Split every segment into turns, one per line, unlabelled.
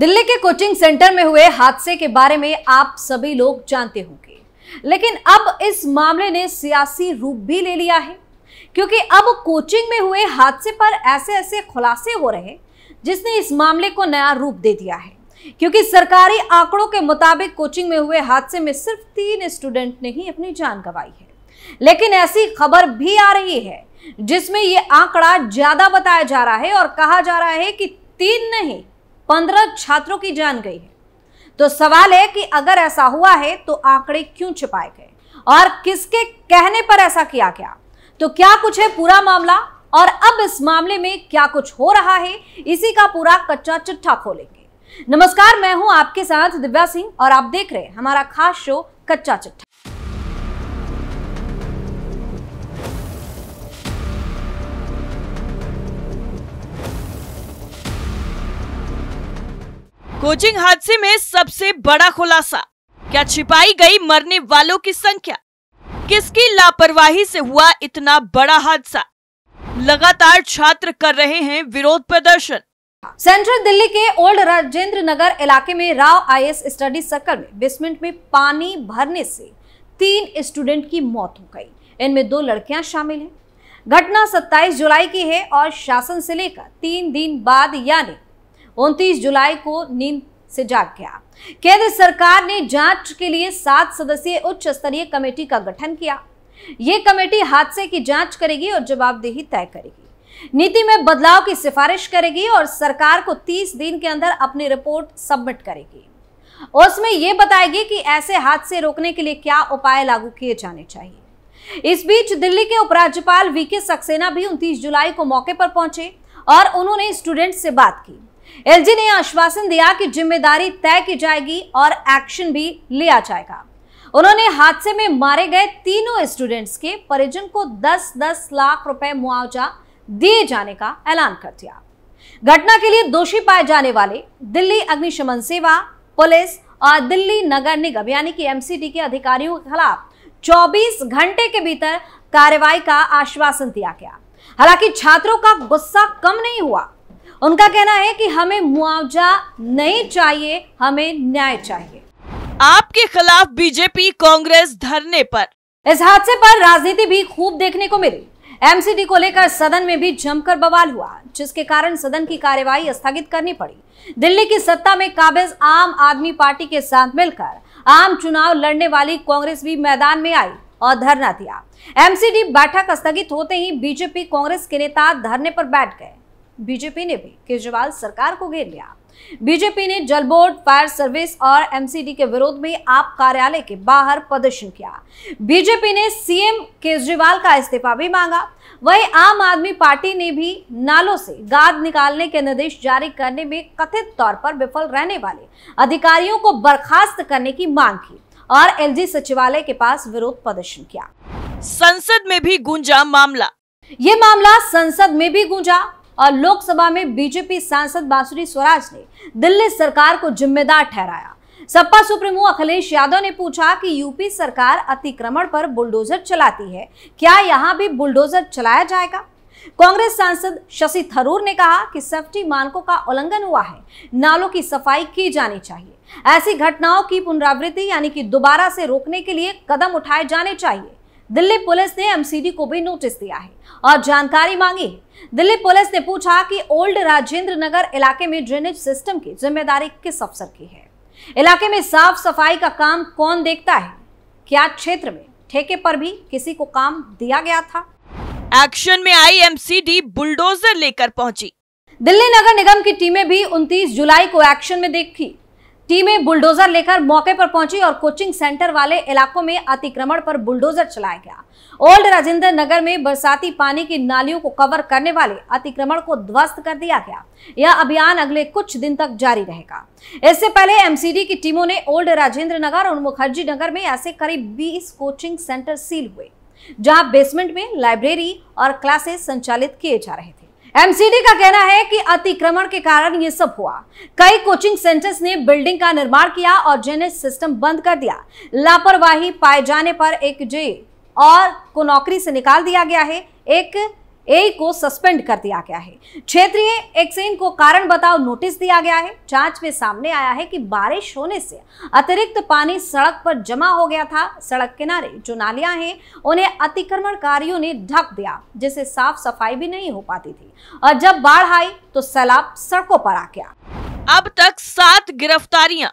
दिल्ली के coaching centre में हुए हादसे के बारे में आप सभी लोग जानते होंगे लेकिन अब इस मामले ने सियासी रूप भी ले लिया है क्योंकि अब कोचिंग में हुए हादसे पर ऐसे ऐसे खुलासे हो रहे जिसने इस मामले को नया रूप दे दिया है क्योंकि सरकारी आंकड़ों के मुताबिक कोचिंग में हुए हादसे में सिर्फ तीन स्टूडेंट ने ही अपनी जान गंवाई है लेकिन ऐसी खबर भी आ रही है जिसमें ये आंकड़ा ज्यादा बताया जा रहा है और कहा जा रहा है कि तीन नहीं पंद्रह छात्रों की जान गई है तो सवाल है कि अगर ऐसा हुआ है तो आंकड़े क्यों छिपाए गए और किसके कहने पर ऐसा किया गया तो क्या कुछ है पूरा मामला और अब इस मामले में क्या कुछ हो रहा है इसी का पूरा कच्चा चिट्ठा खोलेंगे नमस्कार मैं हूं आपके साथ दिव्या सिंह और आप देख रहे हैं हमारा खास शो कच्चा चिट्ठा कोचिंग हादसे में सबसे बड़ा खुलासा क्या छिपाई गई मरने वालों की संख्या किसकी लापरवाही से हुआ इतना बड़ा हादसा लगातार छात्र कर रहे हैं विरोध प्रदर्शन सेंट्रल दिल्ली के ओल्ड राजेंद्र नगर इलाके में राव आई स्टडी सर्कल में बेसमेंट में पानी भरने से तीन स्टूडेंट की मौत हो गई इनमें दो लड़कियां शामिल हैं घटना 27 जुलाई की है और शासन से लेकर तीन दिन बाद यानी उनतीस जुलाई को नींद से जाग गया केंद्र सरकार ने जांच के लिए सात सदस्यीय उच्च स्तरीय कमेटी का गठन किया ये कमेटी हादसे की जांच करेगी और जवाबदेही तय करेगी नीति में बदलाव की सिफारिश करेगी और सरकार को 30 दिन के अंदर अपनी रिपोर्ट सबमिट करेगी उसमें यह बताएगी कि ऐसे हादसे रोकने के लिए क्या उपाय लागू किए जाने चाहिए इस बीच दिल्ली के उपराज्यपाल वी के सक्सेना भी उनतीस जुलाई को मौके पर पहुंचे और उन्होंने स्टूडेंट से बात की एलजी ने आश्वासन दिया कि जिम्मेदारी तय की जाएगी और एक्शन भी लिया जाएगा उन्होंने हादसे में मारे गए तीनों स्टूडेंट्स के परिजन को 10-10 लाख रुपए मुआवजा दिए जाने का ऐलान कर दिया घटना के लिए दोषी पाए जाने वाले दिल्ली अग्निशमन सेवा पुलिस और दिल्ली नगर निगम यानी कि एमसीडी के अधिकारियों के खिलाफ 24 घंटे के भीतर कार्रवाई का आश्वासन दिया गया हालांकि छात्रों का गुस्सा कम नहीं हुआ उनका कहना है कि हमें मुआवजा नहीं चाहिए हमें न्याय चाहिए आपके खिलाफ बीजेपी कांग्रेस धरने पर इस हादसे पर राजनीति भी खूब देखने को मिली एमसीडी को लेकर सदन में भी जमकर बवाल हुआ जिसके कारण सदन की कार्यवाही स्थगित करनी पड़ी दिल्ली की सत्ता में काबिज आम आदमी पार्टी के साथ मिलकर आम चुनाव लड़ने वाली कांग्रेस भी मैदान में आई और धरना दिया एमसीडी बैठक स्थगित होते ही बीजेपी कांग्रेस के नेता धरने पर बैठ गए बीजेपी ने भी केजरीवाल सरकार को घेर लिया बीजेपी ने जल बोर्ड फायर सर्विस और एमसीडी के विरोध में आप कार्यालय के बाहर प्रदर्शन किया बीजेपी ने सीएम केजरीवाल का इस्तीफा भी मांगा वहीं आम आदमी पार्टी ने भी नालों से गाद निकालने के निर्देश जारी करने में कथित तौर पर विफल रहने वाले अधिकारियों को बर्खास्त करने की मांग की और एल सचिवालय के पास विरोध प्रदर्शन किया संसद में भी गूंजा मामला ये मामला संसद में भी गूंजा और लोकसभा में बीजेपी सांसद बांसुरी स्वराज ने दिल्ली सरकार को जिम्मेदार ठहराया सपा सुप्रीमो अखिलेश यादव ने पूछा कि यूपी सरकार अतिक्रमण पर बुलडोजर चलाती है क्या यहाँ भी बुलडोजर चलाया जाएगा कांग्रेस सांसद शशि थरूर ने कहा कि सेफ्टी मानकों का उल्लंघन हुआ है नालों की सफाई की जानी चाहिए ऐसी घटनाओं की पुनरावृत्ति यानी कि दोबारा से रोकने के लिए कदम उठाए जाने चाहिए दिल्ली पुलिस ने एमसीडी को भी नोटिस दिया है और जानकारी मांगी दिल्ली पुलिस ने पूछा कि ओल्ड राजेंद्र नगर इलाके में ड्रेनेज सिस्टम की जिम्मेदारी किस अफसर की है इलाके में साफ सफाई का काम कौन देखता है क्या क्षेत्र में ठेके पर भी किसी को काम दिया गया था एक्शन में आई एमसीडी बुलडोजर लेकर पहुंची दिल्ली नगर निगम की टीमें भी 29 जुलाई को एक्शन में देखी टीमें बुलडोजर लेकर मौके पर पहुंची और कोचिंग सेंटर वाले इलाकों में अतिक्रमण पर बुलडोजर चलाया गया ओल्ड राजेंद्र नगर में बरसाती पानी की नालियों को कवर करने वाले अतिक्रमण को ध्वस्त कर दिया गया यह अभियान अगले कुछ दिन तक जारी रहेगा इससे पहले एमसीडी की टीमों ने ओल्ड राजेंद्र नगर और मुखर्जी नगर में ऐसे करीब बीस कोचिंग सेंटर सील हुए जहां बेसमेंट में लाइब्रेरी और क्लासेस संचालित किए जा रहे थे एमसीडी का कहना है कि अतिक्रमण के कारण ये सब हुआ कई कोचिंग सेंटर्स ने बिल्डिंग का निर्माण किया और जेनेस सिस्टम बंद कर दिया लापरवाही पाए जाने पर एक जे और को नौकरी से निकाल दिया गया है एक ए को सस्पेंड कर दिया गया है क्षेत्रीय एक्सेन को कारण बताओ नोटिस दिया गया है जांच में सामने आया है कि बारिश होने से अतिरिक्त पानी सड़क पर जमा हो गया था सड़क किनारे जो नालियां हैं उन्हें अतिक्रमणकारियों ने ढक दिया जिससे साफ सफाई भी नहीं हो पाती थी और जब बाढ़ आई तो सैलाब सड़कों पर आ गया अब तक सात गिरफ्तारियां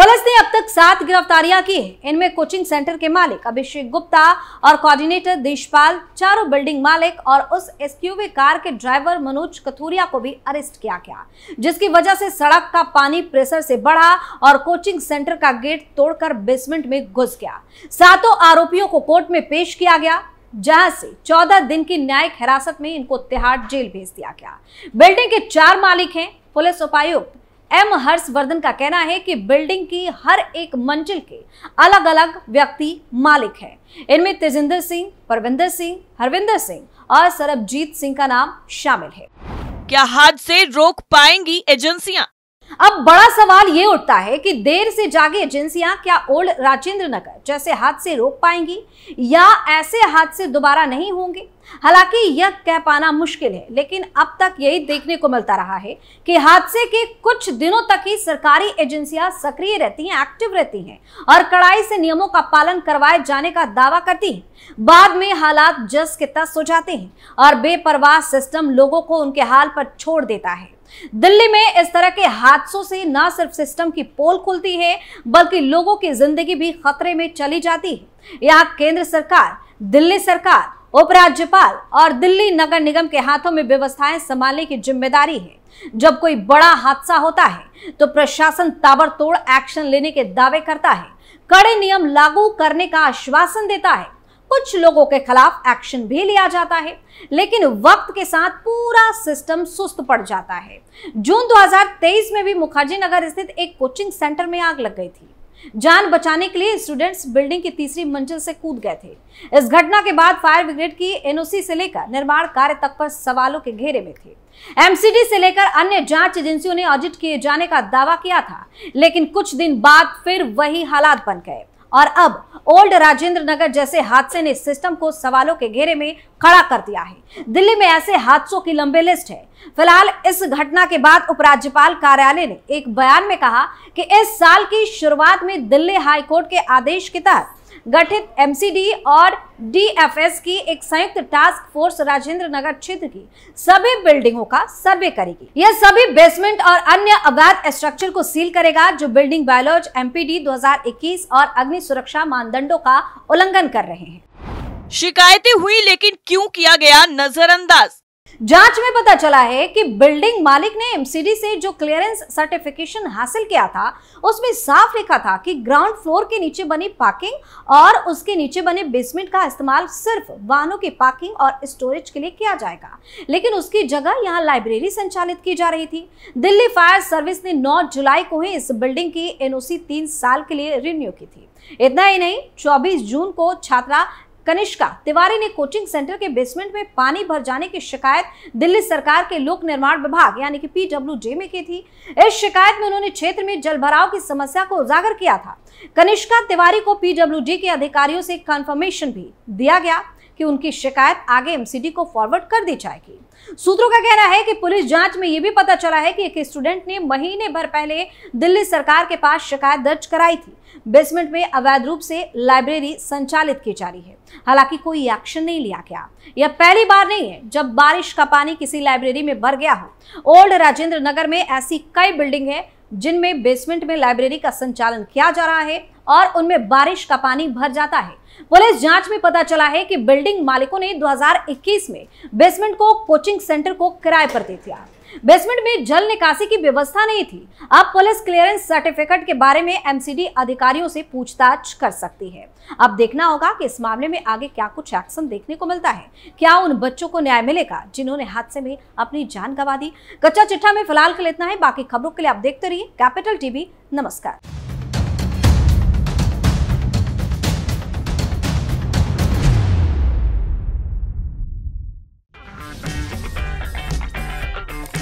पुलिस ने अब तक सात गिरफ्तारियां की इनमें कोचिंग सेंटर के मालिक अभिषेक गुप्ता और कोऑर्डिनेटर देशपाल चारों बिल्डिंग मालिक और उस एसक्यूवी कार के ड्राइवर मनोज कथुरिया को भी अरेस्ट किया गया जिसकी वजह से सड़क का पानी प्रेशर से बढ़ा और कोचिंग सेंटर का गेट तोड़कर बेसमेंट में घुस गया सातों आरोपियों को कोर्ट में पेश किया गया जहां से 14 दिन की न्यायिक हिरासत में इनको तिहाड़ जेल भेज दिया गया बिल्डिंग के चार मालिक हैं पुलिस उपायुक्त एम हर्षवर्धन का कहना है कि बिल्डिंग की हर एक मंजिल के अलग अलग व्यक्ति मालिक हैं इनमें तेजिंदर सिंह परविंदर सिंह हरविंदर सिंह और सरबजीत सिंह का नाम शामिल है क्या हाथ से रोक पाएंगी एजेंसियां अब बड़ा सवाल ये उठता है कि देर से जागे एजेंसियां क्या ओल्ड राजेंद्र नगर जैसे हादसे रोक पाएंगी या ऐसे हादसे दोबारा नहीं होंगे हालांकि यह कह पाना मुश्किल है लेकिन अब तक यही देखने को मिलता रहा है कि हादसे के कुछ दिनों तक ही सरकारी एजेंसियां सक्रिय रहती हैं एक्टिव रहती हैं और कड़ाई से नियमों का पालन करवाए जाने का दावा करती हैं बाद में हालात जस के तस हो जाते हैं और बेपरवाह सिस्टम लोगों को उनके हाल पर छोड़ देता है दिल्ली में इस तरह के हादसों से न सिर्फ सिस्टम की पोल खुलती है बल्कि लोगों की जिंदगी भी खतरे में चली जाती है यहाँ केंद्र सरकार दिल्ली सरकार उपराज्यपाल और दिल्ली नगर निगम के हाथों में व्यवस्थाएं संभालने की जिम्मेदारी है जब कोई बड़ा हादसा होता है तो प्रशासन ताबड़तोड़ एक्शन लेने के दावे करता है कड़े नियम लागू करने का आश्वासन देता है कुछ लोगों के खिलाफ एक्शन भी लिया जाता है लेकिन वक्त के साथ पूरा सिस्टम सुस्त पड़ जाता है जून 2023 में भी मुखर्जी नगर स्थित एक कोचिंग सेंटर में आग लग गई थी जान बचाने के लिए स्टूडेंट्स बिल्डिंग की तीसरी मंजिल से कूद गए थे इस घटना के बाद फायर ब्रिगेड की एनओसी से लेकर निर्माण कार्य तक पर सवालों के घेरे में थे एमसीडी से लेकर अन्य जांच एजेंसियों ने ऑडिट किए जाने का दावा किया था लेकिन कुछ दिन बाद फिर वही हालात बन गए और अब ओल्ड राजेंद्र नगर जैसे हादसे ने सिस्टम को सवालों के घेरे में खड़ा कर दिया है दिल्ली में ऐसे हादसों की लंबी लिस्ट है फिलहाल इस घटना के बाद उपराज्यपाल कार्यालय ने एक बयान में कहा कि इस साल की शुरुआत में दिल्ली हाईकोर्ट के आदेश के तहत गठित एमसीडी और डीएफएस की एक संयुक्त टास्क फोर्स राजेंद्र नगर क्षेत्र की सभी बिल्डिंगों का सर्वे करेगी यह सभी बेसमेंट और अन्य अवैध स्ट्रक्चर को सील करेगा जो बिल्डिंग बायोलॉज एमपीडी 2021 और अग्नि सुरक्षा मानदंडों का उल्लंघन कर रहे हैं शिकायतें हुई लेकिन क्यों किया गया नजरअंदाज जांच में पता चला है कि बिल्डिंग मालिक ने एमसीडी से जो क्लियरेंस सर्टिफिकेशन हासिल किया था उसमें साफ लिखा था कि ग्राउंड फ्लोर के नीचे बनी पार्किंग और उसके नीचे बने बेसमेंट का इस्तेमाल सिर्फ वाहनों की पार्किंग और स्टोरेज के लिए किया जाएगा लेकिन उसकी जगह यहां लाइब्रेरी संचालित की जा रही थी दिल्ली फायर सर्विस ने नौ जुलाई को ही इस बिल्डिंग की एनओसी तीन साल के लिए रिन्यू की थी इतना ही नहीं चौबीस जून को छात्रा कनिष्का तिवारी ने कोचिंग सेंटर के बेसमेंट में पानी भर जाने की शिकायत दिल्ली सरकार के लोक निर्माण विभाग यानी कि पीडब्ल्यूडी में की थी इस शिकायत में उन्होंने क्षेत्र में भराव की समस्या को उजागर किया था कनिष्का तिवारी को पीडब्ल्यू के अधिकारियों से कंफर्मेशन भी दिया गया कि उनकी शिकायत आगे एमसीडी को फॉरवर्ड कर दी जाएगी सूत्रों का कहना है कि पुलिस जांच में यह भी पता चला है कि एक स्टूडेंट ने महीने भर पहले दिल्ली सरकार के पास शिकायत दर्ज कराई थी बेसमेंट में अवैध रूप से लाइब्रेरी संचालित की जा रही है हालांकि कोई एक्शन नहीं लिया गया यह पहली बार नहीं है जब बारिश का पानी किसी लाइब्रेरी में भर गया हो ओल्ड राजेंद्र नगर में ऐसी कई बिल्डिंग है जिनमें बेसमेंट में लाइब्रेरी का संचालन किया जा रहा है और उनमें बारिश का पानी भर जाता है पुलिस जांच में पता चला है कि बिल्डिंग मालिकों ने 2021 में बेसमेंट को कोचिंग सेंटर को किराए पर दे दिया बेसमेंट में जल निकासी की व्यवस्था नहीं थी अब पुलिस क्लियरेंस सर्टिफिकेट के बारे में एमसीडी अधिकारियों से पूछताछ कर सकती है अब देखना होगा कि इस मामले में आगे क्या कुछ एक्शन देखने को मिलता है क्या उन बच्चों को न्याय मिलेगा जिन्होंने हादसे में अपनी जान गंवा दी कच्चा चिट्ठा में फिलहाल के लिए इतना है बाकी खबरों के लिए आप देखते रहिए कैपिटल टीवी नमस्कार